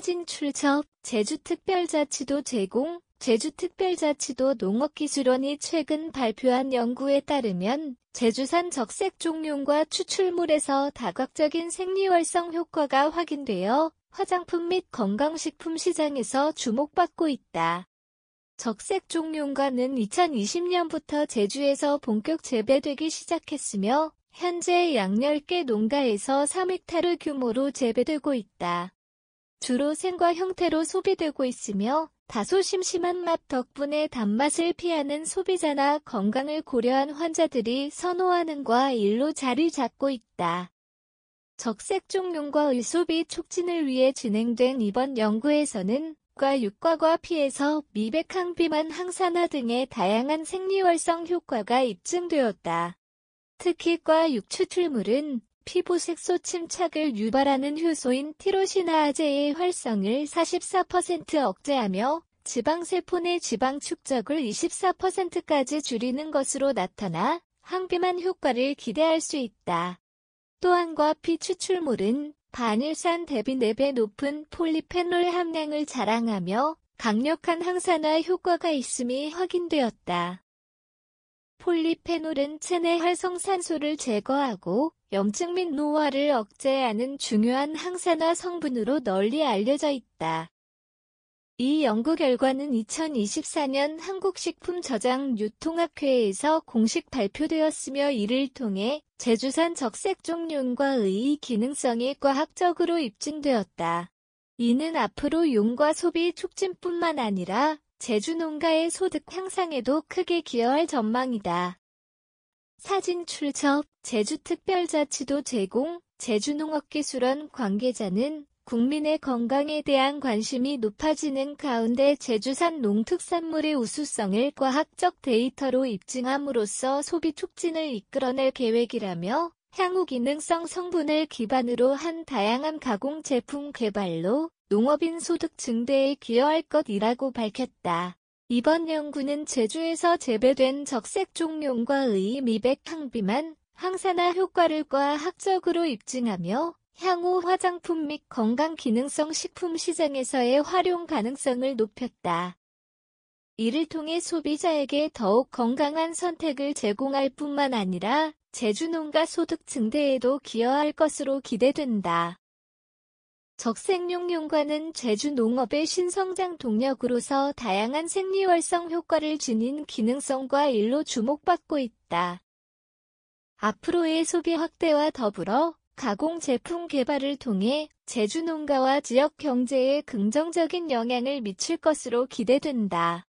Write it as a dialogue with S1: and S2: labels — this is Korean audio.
S1: 사진 출처 제주특별자치도 제공 제주특별자치도 농업기술원이 최근 발표한 연구에 따르면 제주산 적색 종용과 추출물에서 다각적인 생리활성 효과가 확인되어 화장품 및 건강식품 시장에서 주목받고 있다. 적색 종용과는 2020년부터 제주에서 본격 재배되기 시작했으며 현재 양 10개 농가에서 3헥타르 규모로 재배되고 있다. 주로 생과 형태로 소비되고 있으며 다소 심심한 맛 덕분에 단맛을 피하는 소비자나 건강을 고려한 환자들이 선호하는 과일로 자리 잡고 있다. 적색종용과 의소비 촉진을 위해 진행된 이번 연구에서는 과 육과과 피에서 미백항 비만 항산화 등의 다양한 생리활성 효과가 입증되었다. 특히 과 육추출물은 피부 색소 침착을 유발하는 효소인 티로시나아제의 활성을 44% 억제하며 지방세포 내 지방 축적을 24%까지 줄이는 것으로 나타나 항비만 효과를 기대할 수 있다. 또한과 피 추출물은 반일산 대비 4배 높은 폴리페놀 함량을 자랑하며 강력한 항산화 효과가 있음이 확인되었다. 폴리페놀은 체내 활성산소를 제거하고 염증 및 노화를 억제하는 중요한 항산화 성분으로 널리 알려져 있다. 이 연구 결과는 2024년 한국식품저장유통학회에서 공식 발표되었으며 이를 통해 제주산 적색종용과의 기능성이 과학적으로 입증되었다. 이는 앞으로 용과 소비 촉진뿐만 아니라 제주 농가의 소득 향상에도 크게 기여할 전망이다. 사진 출처 제주특별자치도 제공 제주농업기술원 관계자는 국민의 건강에 대한 관심이 높아지는 가운데 제주산 농특산물의 우수성을 과학적 데이터로 입증함으로써 소비 촉진을 이끌어낼 계획이라며 향후 기능성 성분을 기반으로 한 다양한 가공 제품 개발로 농업인 소득 증대에 기여할 것이라고 밝혔다. 이번 연구는 제주에서 재배된 적색 종용과 의 미백 항비만, 항산화 효과를 과학적으로 입증하며 향후 화장품 및 건강 기능성 식품 시장에서의 활용 가능성을 높였다. 이를 통해 소비자에게 더욱 건강한 선택을 제공할 뿐만 아니라 제주농가 소득 증대에도 기여할 것으로 기대된다. 적색용 용과는 제주 농업의 신성장 동력으로서 다양한 생리활성 효과를 지닌 기능성과 일로 주목받고 있다. 앞으로의 소비 확대와 더불어 가공 제품 개발을 통해 제주 농가와 지역 경제에 긍정적인 영향을 미칠 것으로 기대된다.